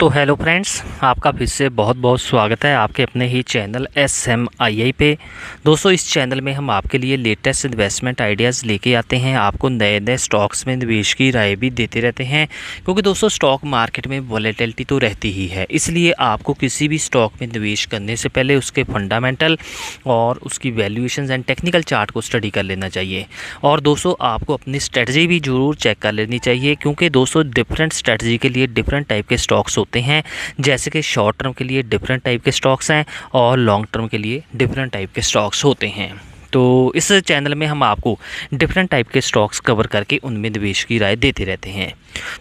तो hello friends आपका फिर से बहुत बहुत स्वागत है आपके अपने ही channel S M I I पे दोस्तों इस चैनल में हम आपके लिए लेटेस्ट इन्वेस्टमेंट आइडियाज़ लेके आते हैं आपको नए नए स्टॉक्स में निवेश की राय भी देते रहते हैं क्योंकि दोस्तों स्टॉक मार्केट में वॉलेटिलिटी तो रहती ही है इसलिए आपको किसी भी स्टॉक में निवेश करने से पहले उसके फंडामेंटल और उसकी वैल्यूएशन एंड टेक्निकल चार्ट को स्टडी कर लेना चाहिए और दोस्तों आपको अपनी स्ट्रेटजी भी ज़रूर चेक कर लेनी चाहिए क्योंकि दोस्तों डिफरेंट स्ट्रेटजी के लिए डिफरेंट टाइप के स्टॉक्स सकते हैं जैसे कि शॉर्ट टर्म के लिए डिफरेंट टाइप के स्टॉक्स हैं और लॉन्ग टर्म के लिए डिफरेंट टाइप के स्टॉक्स होते हैं तो इस चैनल में हम आपको डिफरेंट टाइप के स्टॉक्स कवर करके उनमें निवेश की राय देते रहते हैं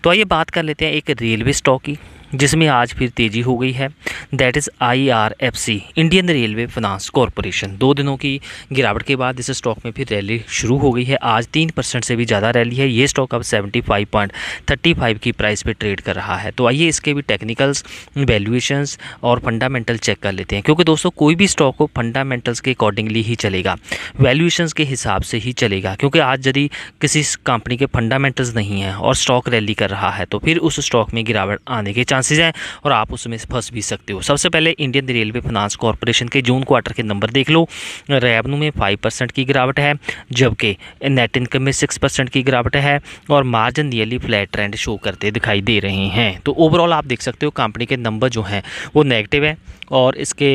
तो आइए बात कर लेते हैं एक रेलवे स्टॉक की जिसमें आज फिर तेज़ी हो गई है that is IRFC Indian railway finance corporation दो दिनों की गिरावट के बाद इस स्टॉक में फिर रैली शुरू हो गई है आज तीन परसेंट से भी ज़्यादा रैली है ये स्टॉक अब seventy five point thirty five की प्राइस पे ट्रेड कर रहा है तो आइए इसके भी टेक्निकल्स वैल्यूएशंस और फंडामेंटल चेक कर लेते हैं क्योंकि दोस्तों कोई भी स्टॉक को फंडामेंटल्स के अकॉर्डिंगली ही चलेगा वैल्यूएशंस के हिसाब से ही चलेगा क्योंकि आज यदि किसी कंपनी के फंडामेंटल्स नहीं है और स्टॉक रैली कर रहा है तो फिर उस स्टॉक में गिरावट आने के चांस चांसेस हैं और आप उसमें फंस भी सकते हो सबसे पहले इंडियन रेलवे फाइनेंस कॉरपोरेशन के जून क्वार्टर के नंबर देख लो रेवन्यू में फाइव परसेंट की गिरावट है जबकि नेट इनकम में सिक्स परसेंट की गिरावट है और margin nearly flat trend show करते दिखाई दे रहे हैं तो ओवरऑल आप देख सकते हो कंपनी के नंबर जो हैं वो नेगेटिव है और इसके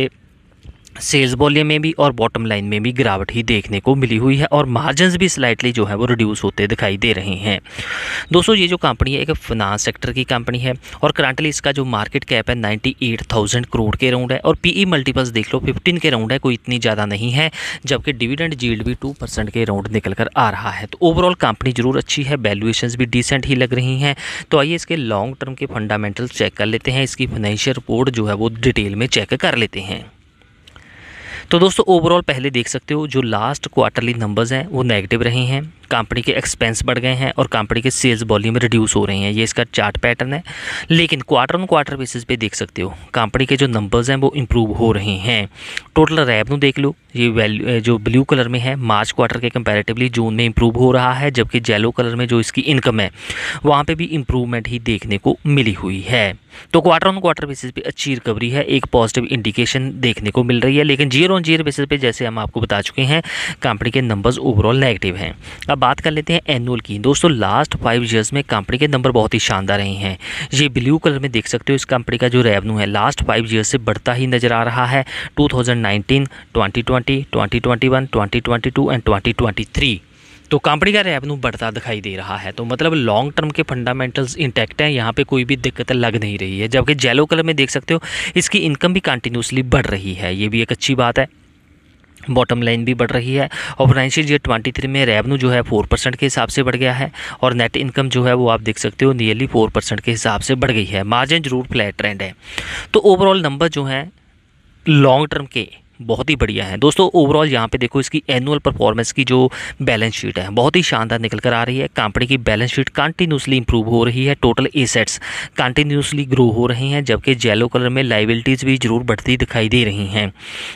सेल्स वॉल्यूम में भी और बॉटम लाइन में भी गिरावट ही देखने को मिली हुई है और मार्जिन भी स्लाइटली जो है वो रिड्यूस होते दिखाई दे रहे हैं दोस्तों ये जो कंपनी है एक फिनांस सेक्टर की कंपनी है और करंटली इसका जो मार्केट कैप है नाइन्टी एट थाउजेंड करोड़ के राउंड है और पीई मल्टीपल्स e देख लो फिफ्टीन के राउंड है कोई इतनी ज़्यादा नहीं है जबकि डिविडेंड जील्ड भी टू परसेंट के राउंड निकल कर आ रहा है तो ओवरऑल कंपनी जरूर अच्छी है वैल्यूएशन भी डिसेंट ही लग रही हैं तो आइए इसके लॉन्ग टर्म के फंडामेंटल चेक कर लेते हैं इसकी फाइनेंशियल रिपोर्ट जो है वो डिटेल में चेक कर लेते हैं तो दोस्तों ओवरऑल पहले देख सकते हो जो लास्ट क्वार्टरली नंबर्स हैं वो नेगेटिव रहे हैं कंपनी के एक्सपेंस बढ़ गए हैं और कंपनी के सेल्स वॉल्यूम रिड्यूस हो रही हैं ये इसका चार्ट पैटर्न है लेकिन क्वार्टर ऑन क्वार्टर बेसिस पे देख सकते हो कंपनी के जो नंबर्स हैं वो इम्प्रूव हो रहे हैं टोटल रेवन्यू देख लो ये वैल्यू जो ब्लू कलर में है मार्च क्वार्टर के कंपैरेटिवली जून में इंप्रूव हो रहा है जबकि येलो कलर में जो इसकी इनकम है वहाँ पर भी इम्प्रूवमेंट ही देखने को मिली हुई है तो क्वार्टर ऑन क्वार्टर बेसिस पे अच्छी रिकवरी है एक पॉजिटिव इंडिकेशन देखने को मिल रही है लेकिन जीरो ऑन जीरो बेसिस पे जैसे हम आपको बता चुके हैं कंपनी के नंबर्स ओवरऑल नेगेटिव हैं अब अब बात कर लेते हैं एनुअल की दोस्तों लास्ट फाइव ईयर्स में कंपनी के नंबर बहुत ही शानदार रहे हैं ये ब्लू कलर में देख सकते हो इस कंपनी का जो रेवन्यू है लास्ट फाइव ईयर से बढ़ता ही नजर आ रहा है 2019, 2020, 2021, 2022 एंड 2023 तो कंपनी का रेवेन्यू बढ़ता दिखाई दे रहा है तो मतलब लॉन्ग टर्म के फंडामेंटल्स इंटैक्ट हैं यहाँ पे कोई भी दिक्कत लग नहीं रही है जबकि जेलो कलर में देख सकते हो इसकी इनकम भी कंटिन्यूसली बढ़ रही है ये भी एक अच्छी बात है बॉटम लाइन भी बढ़ रही है और फाइनेंशियल ईयर ट्वेंटी थ्री में रेवन्यू जो है फोर परसेंट के हिसाब से बढ़ गया है और नेट इनकम जो है वो आप देख सकते हो नियरली फोर परसेंट के हिसाब से बढ़ गई है मार्जिन जरूर फ्लैट ट्रेंड है तो ओवरऑल नंबर जो हैं लॉन्ग टर्म के बहुत ही बढ़िया है दोस्तों ओवरऑल यहाँ पे देखो इसकी एनुअल परफॉर्मेंस की जो बैलेंस शीट है बहुत ही शानदार निकल कर आ रही है कंपनी की बैलेंस शीट कंटिन्यूसली इंप्रूव हो रही है टोटल एसेट्स कंटिन्यूसली ग्रो हो रहे हैं जबकि येलो कलर में लाइबिलिटीज़ भी जरूर बढ़ती दिखाई दे रही हैं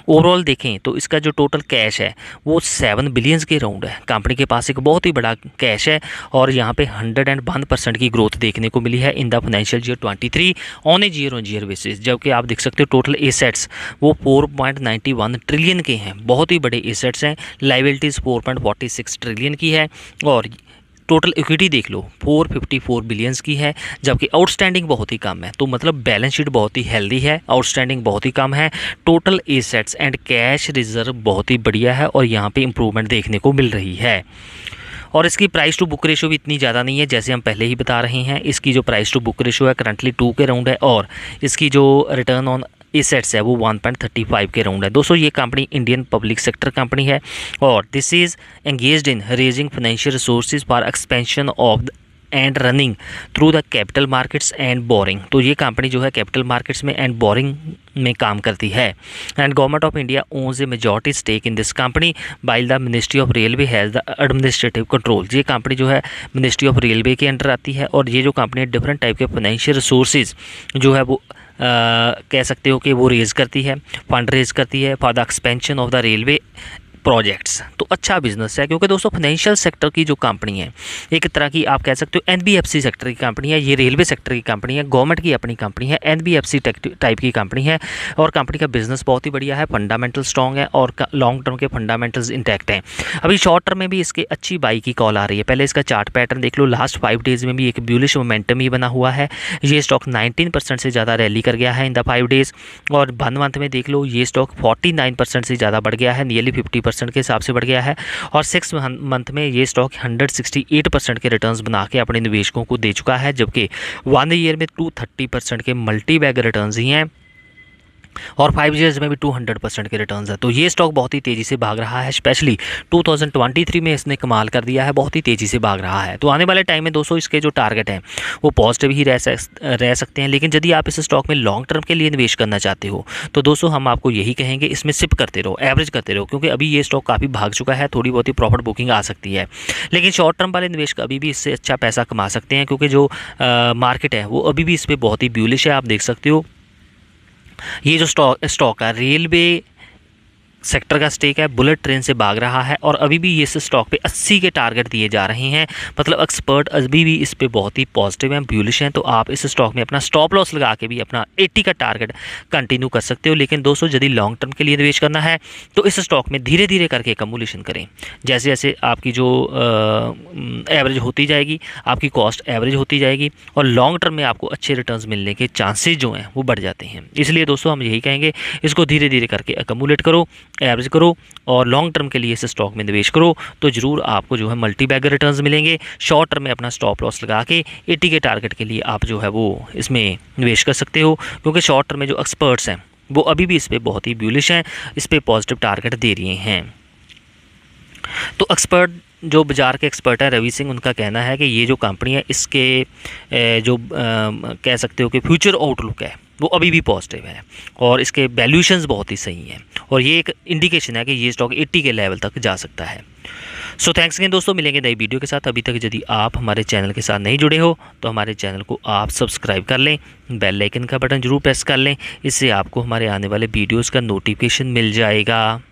ओवरऑल देखें तो इसका जो टोटल कैश है वो सेवन बिलियंस के राउंड है कंपनी के पास एक बहुत ही बड़ा कैश है और यहाँ पर हंड्रेड एंड वन परसेंट की ग्रोथ देखने को मिली है in the financial year twenty three on a year on year basis जबकि आप देख सकते हो टोटल एसेट्स वो फोर पॉइंट वन ट्रिलियन के हैं बहुत ही बड़े एसेट्स हैं liabilities four point forty six trillion की है और टोटल इक्विटी देख लो 454 बिलियंस की है जबकि आउटस्टैंडिंग बहुत ही कम है तो मतलब बैलेंस शीट बहुत ही हेल्दी है आउटस्टैंडिंग बहुत ही कम है total assets and cash reserve बहुत ही बढ़िया है और यहाँ पे इम्प्रूवमेंट देखने को मिल रही है और इसकी प्राइस टू बुक रेशो भी इतनी ज़्यादा नहीं है जैसे हम पहले ही बता रहे हैं इसकी जो प्राइस टू बुक रेशो है करंटली टू के राउंड है और इसकी जो रिटर्न ऑन एसेट्स है वो 1.35 के राउंड है दोस्तों ये company Indian public sector company है और this is engage in raising financial resource for expansion of and running through the capital markets and borrowing तो ये कंपनी जो है कैपिटल मार्केट्स में एंड बोरिंग में काम करती है and government of India owns a majority stake in this company while the ministry of railway has the administrative control ये कंपनी जो है मिनिस्ट्री ऑफ रेलवे के अंडर आती है और ये जो कंपनी डिफरेंट टाइप के फाइनेंशियल रिसोर्सेज जो है वो कह सकते हो कि वो रेज़ करती है फंड रेज़ करती है for the expansion of the railway projects तो अच्छा बिजनेस है क्योंकि दोस्तों फाइनेंशियल सेक्टर की जो कंपनी है एक तरह की आप कह सकते हो एन सेक्टर की कंपनी है ये रेलवे सेक्टर की कंपनी है गवर्नमेंट की अपनी कंपनी है एन टाइप की कंपनी है और कंपनी का बिजनेस बहुत ही बढ़िया है फंडामेंटल स्ट्रॉन्ग है और लॉन्ग टर्म के फंडामेंटल्स इंटैक्ट हैं अभी शॉर्ट टर्म में भी इसके अच्छी बाई की कॉल आ रही है पहले इसका चार्ट पैटर्न देख लो लास्ट फाइव डेज़ में भी एक ब्यूलिश मोमेंटम ही बना हुआ है ये स्टॉक नाइनटीन परसेंट से ज़्यादा रैली कर गया है इन द फाइव डेज़ और वन मंथ में देख लो ये स्टॉक फोर्टी परसेंट से ज़्यादा बढ़ गया है नियरली फिफ्टी परसेंट के हिसाब से बढ़ गया है और सिक्स मंथ में ये stock hundred sixty eight percent के रिटर्न बना के अपने निवेशकों को दे चुका है जबकि वन ईयर में टू थर्टी परसेंट के मल्टी बैग रिटर्न ही हैं और फाइव ईयर्स में भी टू हंड्रेड परसेंट के रिटर्न है तो ये स्टॉक बहुत ही तेज़ी से भाग रहा है specially two thousand twenty three में इसने कमाल कर दिया है बहुत ही तेज़ी से भाग रहा है तो आने वाले टाइम में दोस्तों इसके जो टारगेट हैं वो पॉजिटिव ही रह रह सकते हैं लेकिन यदि आप इस स्टॉक में लॉन्ग टर्म के लिए निवेश करना चाहते हो तो दोस्तों हम आपको यही कहेंगे इसमें सिप करते रहो एवरेज करते रहो क्योंकि अभी ये स्टॉक काफ़ी भाग चुका है थोड़ी बहुत ही प्रॉफिट बुकिंग आ सकती है लेकिन शॉर्ट टर्म वाले निवेश अभी भी इससे अच्छा पैसा कमा सकते हैं क्योंकि जो मार्केट है वो अभी भी इस पर बहुत ही ब्यूलिश है आप देख सकते हो ये जो स्टॉक स्टॉक है रेलवे सेक्टर का स्टेक है बुलेट ट्रेन से भाग रहा है और अभी भी इस स्टॉक पे 80 के टारगेट दिए जा रहे हैं मतलब एक्सपर्ट अभी भी इस पर बहुत ही पॉजिटिव हैं ब्यूलिश हैं तो आप इस स्टॉक में अपना स्टॉप लॉस लगा के भी अपना 80 का टारगेट कंटिन्यू कर सकते हो लेकिन दोस्तों यदि लॉन्ग टर्म के लिए निवेश करना है तो इस स्टॉक में धीरे धीरे करके एकमुलेशन करें जैसे जैसे आपकी जो एवरेज होती जाएगी आपकी कॉस्ट एवरेज होती जाएगी और लॉन्ग टर्म में आपको अच्छे रिटर्न मिलने के चांसेज जो हैं वो बढ़ जाते हैं इसलिए दोस्तों हम यही कहेंगे इसको धीरे धीरे करके एकमुलेट करो एवरेज करो और लॉन्ग टर्म के लिए इस स्टॉक में निवेश करो तो ज़रूर आपको जो है मल्टी बैगर रिटर्न मिलेंगे शॉर्ट टर्म में अपना स्टॉप लॉस लगा के एटी के टारगेट के लिए आप जो है वो इसमें निवेश कर सकते हो क्योंकि शॉर्ट टर्म में जो एक्सपर्ट्स हैं वो अभी भी इस पर बहुत ही ब्यूलिश हैं इस पर पॉजिटिव टारगेट दे रही हैं तो एक्सपर्ट जो बाजार के एक्सपर्ट हैं रवि सिंह उनका कहना है कि ये जो कंपनी है इसके जो कह सकते हो कि फ्यूचर आउटलुक है वो अभी भी पॉजिटिव है और इसके वैल्यूशंस बहुत ही सही हैं और ये एक इंडिकेशन है कि ये स्टॉक 80 के लेवल तक जा सकता है सो थैंक्स अगेन दोस्तों मिलेंगे नई वीडियो के साथ अभी तक यदि आप हमारे चैनल के साथ नहीं जुड़े हो तो हमारे चैनल को आप सब्सक्राइब कर लें बेल लाइकन का बटन जरूर प्रेस कर लें इससे आपको हमारे आने वाले वीडियोज़ का नोटिफिकेशन मिल जाएगा